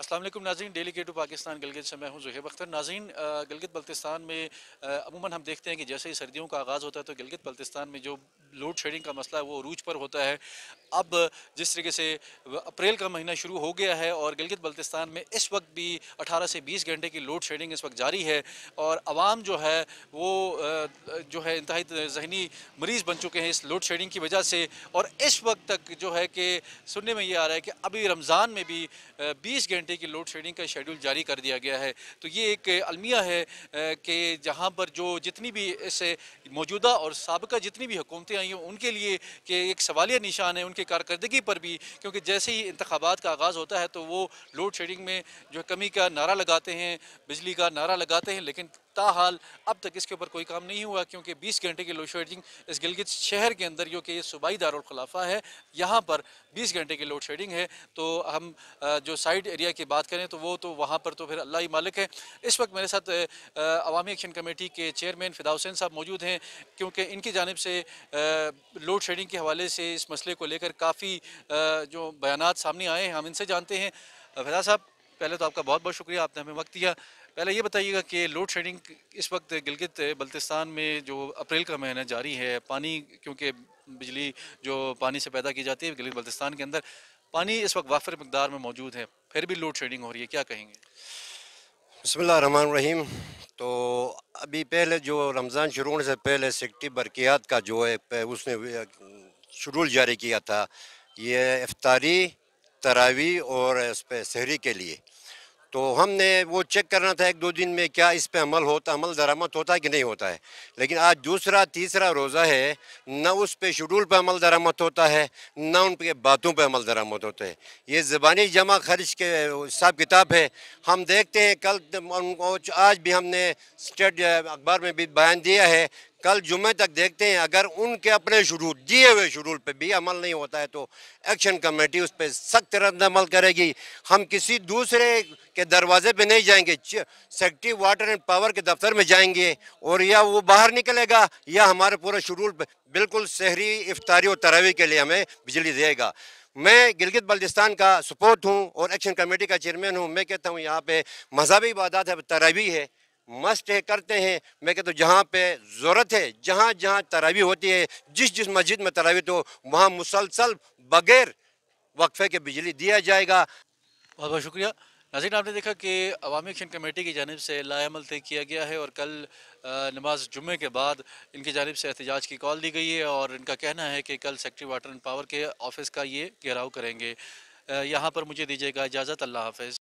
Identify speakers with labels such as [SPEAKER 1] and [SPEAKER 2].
[SPEAKER 1] असलम नाजीन डेली के टू पाकिस्तान गलगित से मैं हूँ जुहेब अख्तर नाजीन गलगित बल्तिस्तान में अमूमन हम देखते हैं कि जैसे ही सर्दियों का आगाज़ होता है तो गलगित बल्तिस्तान में जो लोड शेडिंग का मसला है वो अरूज पर होता है अब जिस तरीके से अप्रैल का महीना शुरू हो गया है और गलगित बल्तिस्तान में इस वक्त भी 18 से 20 घंटे की लोड शेडिंग इस वक्त जारी है और आवाम जो है वो जो है इंतहाई जहनी मरीज़ बन चुके हैं इस लोड शेडिंग की वजह से और इस वक्त तक जो है कि सुनने में ये आ रहा है कि अभी रमज़ान में भी बीस घंटे घंटे की लोड शेडिंग का शेड्यूल जारी कर दिया गया है तो ये एक अलमिया है कि जहाँ पर जो जितनी भी इससे मौजूदा और सबका जितनी भी हुकूमतें आई हैं उनके लिए कि एक सवालिया निशान है उनकी कारकर्दगी पर भी क्योंकि जैसे ही इंतबात का आगाज़ होता है तो वो लोड शेडिंग में जो कमी का नारा लगाते हैं बिजली का नारा लगाते हैं लेकिन ताहाल अब तक इसके ऊपर कोई काम नहीं हुआ क्योंकि 20 घंटे की लोड शेडिंग इस गिलगित शहर के अंदर जो कि ये सूबाई दारखलाफा है यहाँ पर 20 घंटे की लोड शेडिंग है तो हम जो साइड एरिया की बात करें तो वो तो वहाँ पर तो फिर अल्लाह ही मालिक है इस वक्त मेरे साथ अवामी एक्शन कमेटी के चेयरमैन फिदा हुसैन साहब मौजूद हैं क्योंकि इनकी जानब से लोड शेडिंग के हवाले से इस मसले को लेकर काफ़ी जो बयान सामने आए हैं हम इनसे जानते हैं फिदा साहब पहले तो आपका बहुत बहुत शुक्रिया आपने हमें वक्त दिया पहले ये बताइएगा कि लोड शेडिंग इस वक्त गिलगित बल्तिस्तान में जो अप्रैल का महीना जारी है पानी क्योंकि बिजली जो पानी से पैदा की जाती है गिलगित बल्तिस्तान के अंदर पानी इस वक्त वाफर मकदार में मौजूद है फिर भी लोड
[SPEAKER 2] शेडिंग हो रही है क्या कहेंगे बसमीम रहीम तो अभी पहले जो रमज़ान शुरू होने से पहले सिक्टी बरकियात का जो है उसने शेडूल जारी किया था ये इफ्तारी तरावी और इस पर शहरी के लिए तो हमने वो चेक करना था एक दो दिन में क्या इस पर अमल होता अमल दरामद होता है कि नहीं होता है लेकिन आज दूसरा तीसरा रोज़ा है ना उस पर शेड्यूल पर अमल दरामद होता है ना उन पे बातों पर अमल दरामद होते हैं ये ज़बानी जमा खर्च के हिसाब किताब है हम देखते हैं कल आज भी हमने स्टेट अखबार में भी बयान दिया है कल जुमे तक देखते हैं अगर उनके अपने शेड्यूल दिए हुए शेड्यूल पे भी अमल नहीं होता है तो एक्शन कमेटी उस पर सख्त रद्द अमल करेगी हम किसी दूसरे के दरवाजे पे नहीं जाएंगे सेक्रेटरी वाटर एंड पावर के दफ्तर में जाएंगे और या वो बाहर निकलेगा या हमारे पूरे शेड्यूल बिल्कुल शहरी इफ्तारी और तरावी के लिए हमें बिजली देगा मैं गिलगित बल्दिस्तान का सपोर्ट हूँ और एक्शन कमेटी का चेयरमैन हूँ मैं कहता हूँ यहाँ पे मजहबी इबादत है तरावी है मस्त है करते हैं मैं कहता हूँ जहाँ पे ज़रूरत है जहाँ जहाँ तरावी होती है जिस जिस मस्जिद में तरावी तो वहाँ मुसलसल बगैर वक्फे के बिजली दिया जाएगा बहुत बहुत शुक्रिया
[SPEAKER 1] नाजीन आपने देखा कि अवामी एक्शन कमेटी की जानब से लाल तय किया गया है और कल नमाज जुमे के बाद इनकी जानब से एहतजाज की कॉल दी गई है और इनका कहना है कि कल सेक्ट्री वाटर एंड पावर के ऑफिस का ये घेराव करेंगे यहाँ पर मुझे दीजिएगा इजाज़त अल्लाह हाफिज़